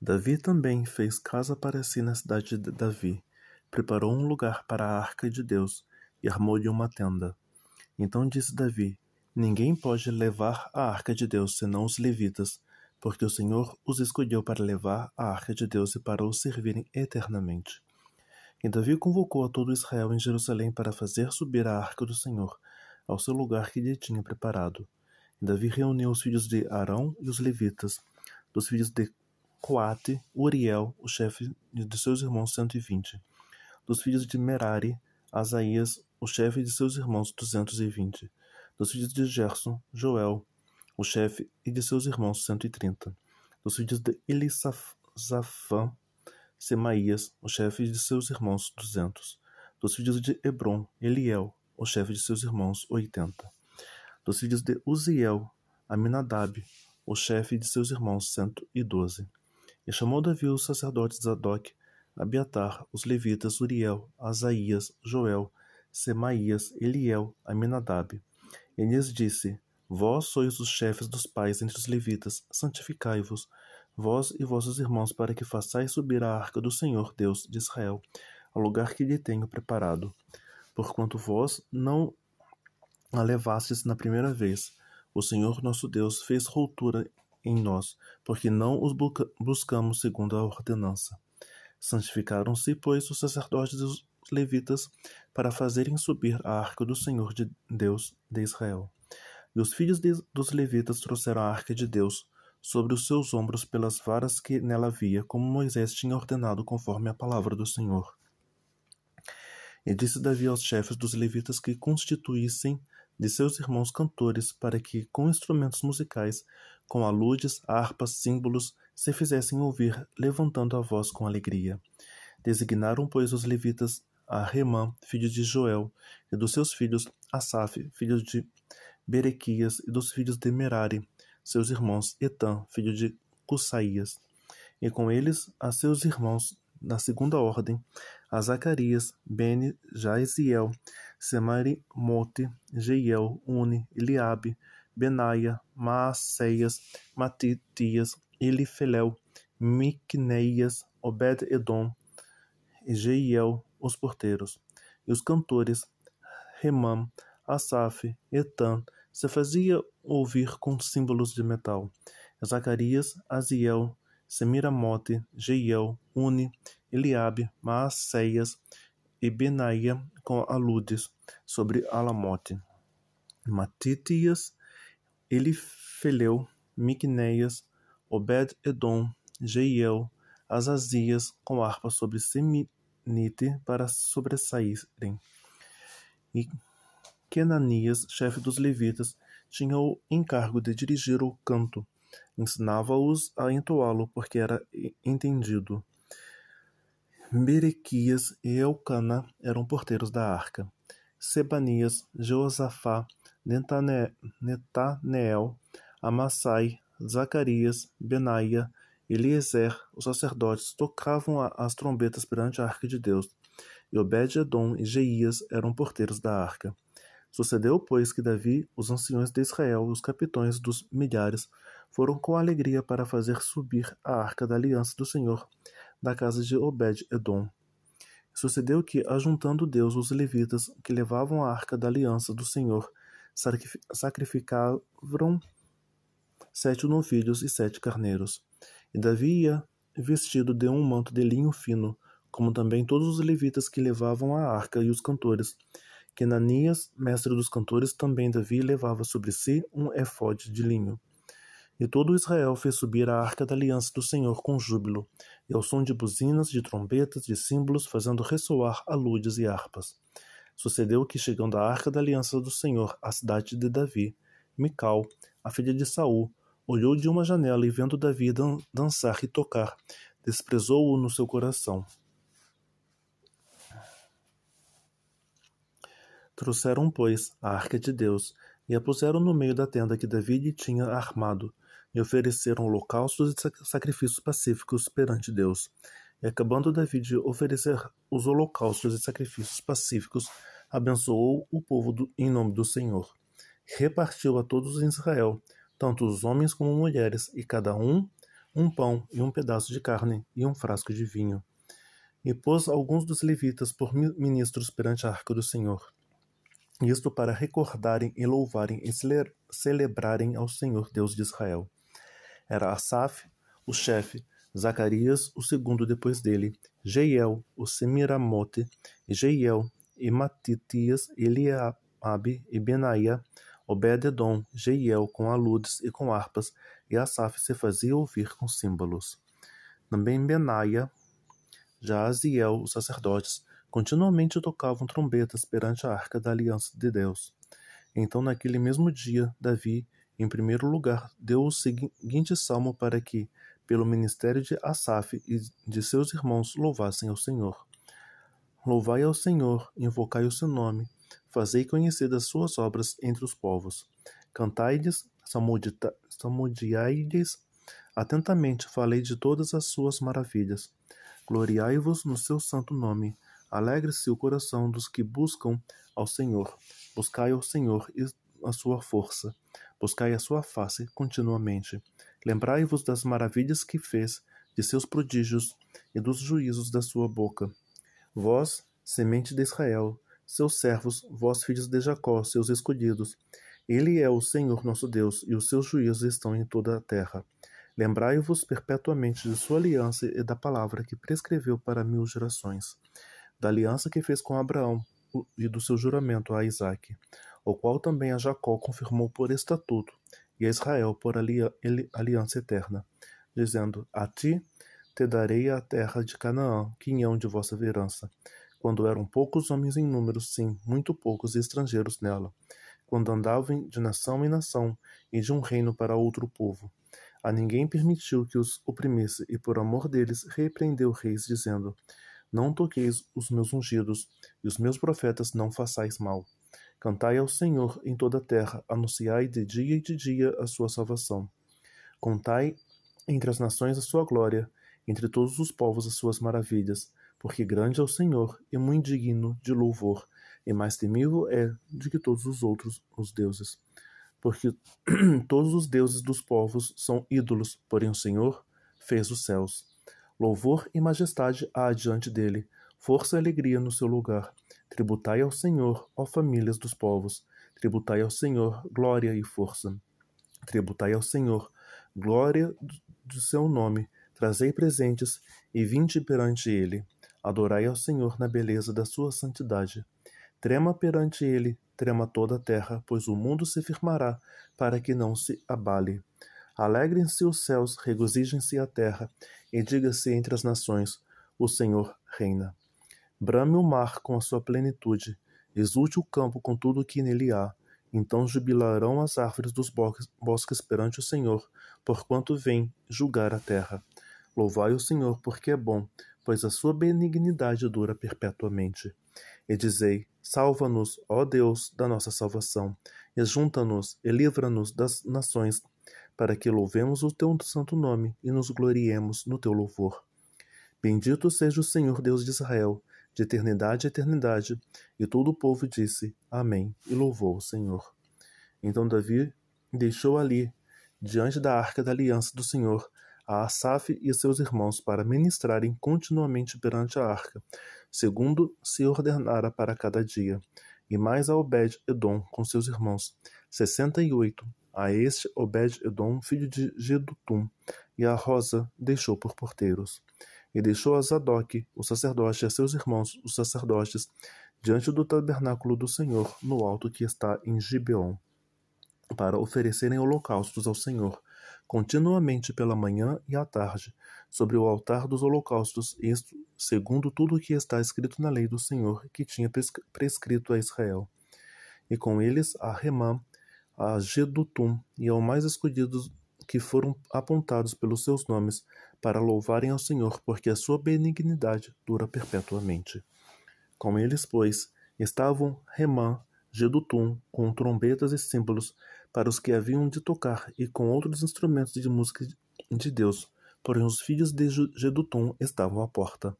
Davi também fez casa para si na cidade de Davi, preparou um lugar para a arca de Deus e armou-lhe uma tenda. Então disse Davi: Ninguém pode levar a arca de Deus senão os levitas, porque o Senhor os escolheu para levar a arca de Deus e para o servirem eternamente. E Davi convocou a todo Israel em Jerusalém para fazer subir a arca do Senhor ao seu lugar que lhe tinha preparado. E Davi reuniu os filhos de Arão e os levitas, dos filhos de Coate, Uriel, o chefe de seus irmãos cento e vinte; dos filhos de Merari, Asaías, o chefe de seus irmãos duzentos e vinte; dos filhos de Gerson, Joel, o chefe e de seus irmãos cento e trinta; dos filhos de Elisafã, Semaías, o chefe de seus irmãos duzentos; dos filhos de Hebron, Eliel, o chefe de seus irmãos oitenta; dos filhos de Uziel, Aminadab, o chefe de seus irmãos cento e doze; e chamou Davi os sacerdotes Zadok, Abiatar, os levitas Uriel, Asaías, Joel, Semaías, Eliel, Aminadab. E lhes disse: Vós sois os chefes dos pais entre os levitas, santificai-vos, vós e vossos irmãos, para que façais subir a arca do Senhor Deus de Israel, ao lugar que lhe tenho preparado. Porquanto vós não a levastes na primeira vez, o Senhor nosso Deus fez routura em nós, porque não os buscamos segundo a ordenança. Santificaram-se, pois, os sacerdotes e os levitas para fazerem subir a arca do Senhor de Deus de Israel. E os filhos de, dos levitas trouxeram a arca de Deus sobre os seus ombros pelas varas que nela havia, como Moisés tinha ordenado conforme a palavra do Senhor. E disse Davi aos chefes dos levitas que constituíssem de seus irmãos cantores, para que, com instrumentos musicais, com aludes, harpas, símbolos, se fizessem ouvir, levantando a voz com alegria. Designaram, pois, os levitas a Remã, filho de Joel, e dos seus filhos Asaf, filho de Berequias, e dos filhos de Merari, seus irmãos Etan, filho de Cusaías, e com eles a seus irmãos na segunda ordem, a Zacarias, Bene, Jaisiel, Semari, Mote, Jeiel, Une, Eliabe, Benaia, Maaseias, Matitias, Elifeleu, Micneias, Obed-Edom, Jeiel, os porteiros, e os cantores, Remam, Asaf, Etan, se fazia ouvir com símbolos de metal. Zacarias, Aziel, Semiramote, Jeiel, Uni, Eliabe, Maaseias e Benaia com aludes sobre Alamote. Matitias Elifeleu, Miquineias, Obed-edom, Jeiel, Azazias, com harpa sobre Seminite para sobressaírem. E Kenanias, chefe dos levitas, tinha o encargo de dirigir o canto. Ensinava-os a entoá-lo, porque era entendido. Berequias e Elcana eram porteiros da arca. Sebanias, Josafá, Netaneel, Amassai, Zacarias, Benaia, Eliezer, os sacerdotes, tocavam as trombetas perante a arca de Deus, e Obed-edom e Jeias eram porteiros da arca. Sucedeu, pois, que Davi, os anciões de Israel e os capitões dos milhares foram com alegria para fazer subir a arca da aliança do Senhor da casa de Obed-edom. Sucedeu que, ajuntando Deus os levitas que levavam a arca da aliança do Senhor, sacrificavam sete novilhos e sete carneiros. E Davi ia vestido de um manto de linho fino, como também todos os levitas que levavam a arca e os cantores. Kenanias, mestre dos cantores, também Davi levava sobre si um efode de linho. E todo Israel fez subir a arca da aliança do Senhor com júbilo, e ao som de buzinas, de trombetas, de símbolos, fazendo ressoar aludes e harpas. Sucedeu que, chegando a arca da aliança do Senhor à cidade de Davi, Mical, a filha de Saul, olhou de uma janela e vendo Davi dan dançar e tocar, desprezou-o no seu coração. Trouxeram, pois, a arca de Deus, e a puseram no meio da tenda que Davi tinha armado, e ofereceram holocaustos e sacrifícios pacíficos perante Deus. E acabando Davi de oferecer os holocaustos e sacrifícios pacíficos, abençoou o povo do, em nome do Senhor. Repartiu a todos em Israel, tanto os homens como mulheres, e cada um um pão e um pedaço de carne e um frasco de vinho. E pôs alguns dos levitas por ministros perante a arca do Senhor. Isto para recordarem e louvarem e celebrarem ao Senhor Deus de Israel. Era Asaf, o chefe, Zacarias, o segundo depois dele, Jeiel, o Semiramote, Jeiel, e Matitias, Eliabe e Benaia, Obededon, Jeiel com aludes e com harpas, e Asaf se fazia ouvir com símbolos. Também Benaia, Jaziel, os sacerdotes, continuamente tocavam trombetas perante a arca da aliança de Deus. Então, naquele mesmo dia, Davi em primeiro lugar, deu o seguinte salmo para que, pelo ministério de Asaf e de seus irmãos, louvassem ao Senhor. Louvai ao Senhor, invocai o seu nome, fazei conhecidas suas obras entre os povos. Cantai-lhes, salmodiai-lhes atentamente, falei de todas as suas maravilhas. Gloriai-vos no seu santo nome. Alegre-se o coração dos que buscam ao Senhor. Buscai ao Senhor e a sua força. Buscai a sua face continuamente. Lembrai-vos das maravilhas que fez, de seus prodígios e dos juízos da sua boca. Vós, semente de Israel, seus servos, vós, filhos de Jacó, seus escolhidos. Ele é o Senhor nosso Deus, e os seus juízos estão em toda a terra. Lembrai-vos perpetuamente de sua aliança e da palavra que prescreveu para mil gerações, da aliança que fez com Abraão e do seu juramento a Isaque o qual também a Jacó confirmou por estatuto, e a Israel por aliança eterna, dizendo: A ti te darei a terra de Canaã, quinhão é de vossa herança. Quando eram poucos homens em número, sim, muito poucos estrangeiros nela, quando andavam de nação em nação e de um reino para outro povo. A ninguém permitiu que os oprimisse, e por amor deles repreendeu reis, dizendo: Não toqueis os meus ungidos, e os meus profetas não façais mal. Cantai ao Senhor em toda a terra, anunciai de dia e de dia a sua salvação. Contai entre as nações a sua glória, entre todos os povos as suas maravilhas, porque grande é o Senhor e muito digno de louvor, e mais temível é do que todos os outros os deuses. Porque todos os deuses dos povos são ídolos, porém o Senhor fez os céus. Louvor e majestade há diante dele, força e alegria no seu lugar Tributai ao Senhor, ó famílias dos povos, tributai ao Senhor glória e força. Tributai ao Senhor glória do seu nome, trazei presentes e vinde perante ele. Adorai ao Senhor na beleza da sua santidade. Trema perante ele, trema toda a terra, pois o mundo se firmará para que não se abale. Alegrem-se os céus, regozijem-se a terra, e diga-se entre as nações: O Senhor reina. Brame o mar com a sua plenitude, exulte o campo com tudo o que nele há. Então jubilarão as árvores dos bosques perante o Senhor, porquanto vem julgar a terra. Louvai o Senhor, porque é bom, pois a sua benignidade dura perpetuamente. E dizei: Salva-nos, ó Deus, da nossa salvação, e junta-nos e livra-nos das nações, para que louvemos o teu santo nome e nos gloriemos no teu louvor. Bendito seja o Senhor Deus de Israel, de eternidade a eternidade. E todo o povo disse: Amém, e louvou o Senhor. Então Davi deixou ali, diante da arca da aliança do Senhor, a Asaf e seus irmãos para ministrarem continuamente perante a arca, segundo se ordenara para cada dia, e mais a Obed-Edom com seus irmãos, sessenta e oito, a este Obed-Edom, filho de Gedutum, e a Rosa deixou por porteiros e deixou a Zadok, o sacerdote, e a seus irmãos, os sacerdotes, diante do tabernáculo do Senhor, no alto que está em Gibeon, para oferecerem holocaustos ao Senhor, continuamente pela manhã e à tarde, sobre o altar dos holocaustos, isto segundo tudo o que está escrito na lei do Senhor, que tinha prescrito a Israel. E com eles a Remã, a Gedutum e ao mais escolhido que foram apontados pelos seus nomes, para louvarem ao Senhor, porque a sua benignidade dura perpetuamente. Com eles, pois, estavam Remã, Gedutum, com trombetas e símbolos, para os que haviam de tocar, e com outros instrumentos de música de Deus, porém os filhos de Gedutum estavam à porta.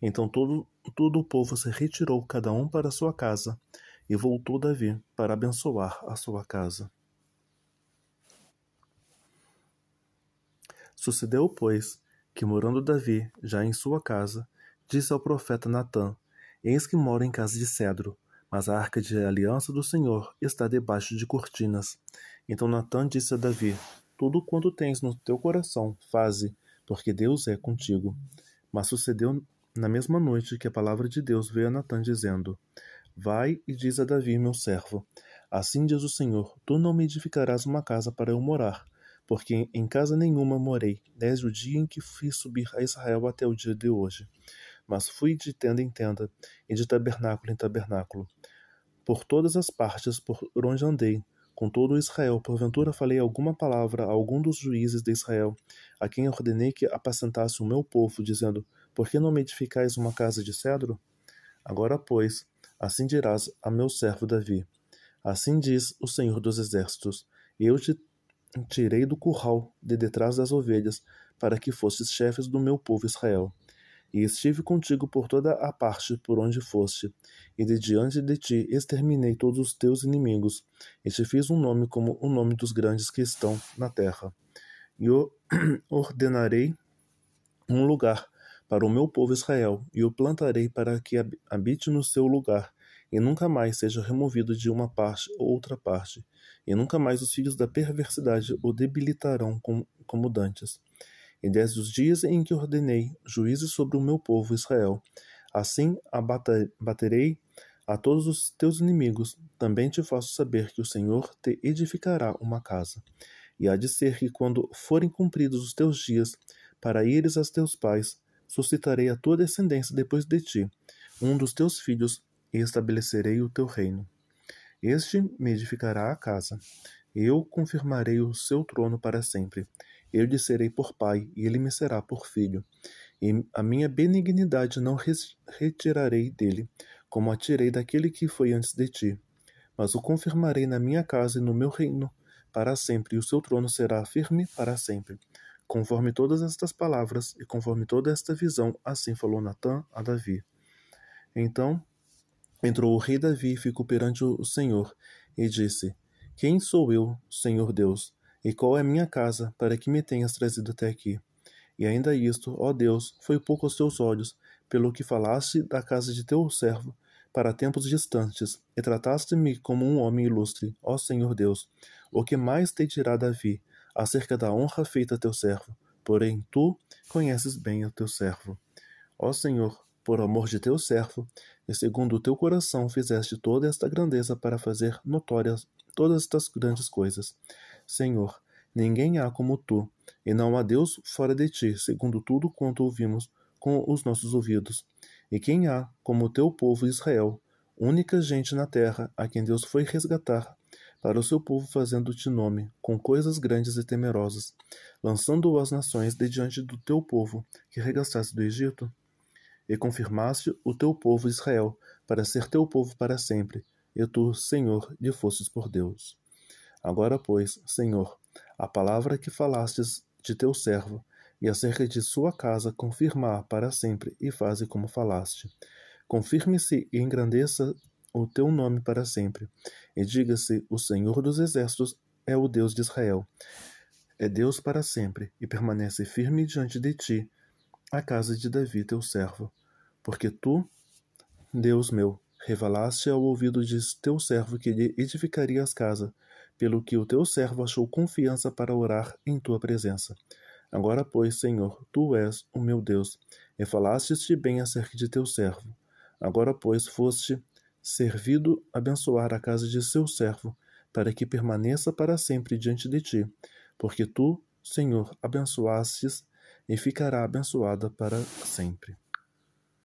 Então todo, todo o povo se retirou, cada um para sua casa, e voltou Davi para abençoar a sua casa. Sucedeu, pois, que morando Davi, já em sua casa, disse ao profeta Natã: Eis que moro em casa de cedro, mas a arca de aliança do Senhor está debaixo de cortinas. Então Natã disse a Davi: Tudo quanto tens no teu coração, faze, porque Deus é contigo. Mas sucedeu na mesma noite que a palavra de Deus veio a Natã dizendo: Vai e diz a Davi, meu servo: Assim diz o Senhor: Tu não me edificarás uma casa para eu morar, porque em casa nenhuma morei, desde o dia em que fui subir a Israel até o dia de hoje. Mas fui de tenda em tenda, e de tabernáculo em tabernáculo. Por todas as partes por onde andei, com todo Israel, porventura falei alguma palavra a algum dos juízes de Israel, a quem ordenei que apacentasse o meu povo, dizendo: Por que não me edificais uma casa de cedro? Agora, pois, assim dirás a meu servo Davi: Assim diz o Senhor dos Exércitos: Eu te tirei do curral de detrás das ovelhas, para que fostes chefes do meu povo Israel. E estive contigo por toda a parte por onde foste, e de diante de ti exterminei todos os teus inimigos, e te fiz um nome como o nome dos grandes que estão na terra. E ordenarei um lugar para o meu povo Israel, e o plantarei para que habite no seu lugar, e nunca mais seja removido de uma parte ou outra parte e nunca mais os filhos da perversidade o debilitarão como dantes. E desde os dias em que ordenei juízes sobre o meu povo Israel, assim abaterei a todos os teus inimigos, também te faço saber que o Senhor te edificará uma casa. E há de ser que, quando forem cumpridos os teus dias, para ires aos teus pais, suscitarei a tua descendência depois de ti, um dos teus filhos, e estabelecerei o teu reino. Este me edificará a casa. Eu confirmarei o seu trono para sempre. Eu lhe serei por pai, e ele me será por filho. E a minha benignidade não retirarei dele, como a tirei daquele que foi antes de ti. Mas o confirmarei na minha casa e no meu reino para sempre, e o seu trono será firme para sempre. Conforme todas estas palavras e conforme toda esta visão, assim falou Natã a Davi. Então Entrou o rei Davi e ficou perante o Senhor, e disse: Quem sou eu, Senhor Deus, e qual é minha casa, para que me tenhas trazido até aqui? E ainda isto, ó Deus, foi pouco aos teus olhos, pelo que falaste da casa de teu servo, para tempos distantes, e trataste-me como um homem ilustre, ó Senhor Deus. O que mais te dirá Davi, acerca da honra feita a teu servo? Porém, tu conheces bem o teu servo. Ó Senhor, por amor de teu servo, e segundo o teu coração fizeste toda esta grandeza para fazer notórias todas estas grandes coisas. Senhor, ninguém há como tu, e não há Deus fora de ti, segundo tudo quanto ouvimos com os nossos ouvidos. E quem há como o teu povo Israel, única gente na terra a quem Deus foi resgatar para o seu povo fazendo-te nome, com coisas grandes e temerosas, lançando as nações de diante do teu povo que regastaste do Egito? e confirmaste o teu povo Israel, para ser teu povo para sempre, e tu, Senhor, lhe fostes por Deus. Agora, pois, Senhor, a palavra que falastes de teu servo, e acerca de sua casa confirma para sempre, e faze como falaste. Confirme-se e engrandeça o teu nome para sempre, e diga-se: O Senhor dos Exércitos é o Deus de Israel. É Deus para sempre, e permanece firme diante de ti, a casa de Davi, teu servo porque tu, Deus meu, revelaste ao ouvido de teu servo que lhe edificaria as casas, pelo que o teu servo achou confiança para orar em tua presença. Agora, pois, Senhor, tu és o meu Deus, e falaste-te bem acerca de teu servo. Agora, pois, foste servido abençoar a casa de seu servo, para que permaneça para sempre diante de ti, porque tu, Senhor, abençoastes e ficará abençoada para sempre.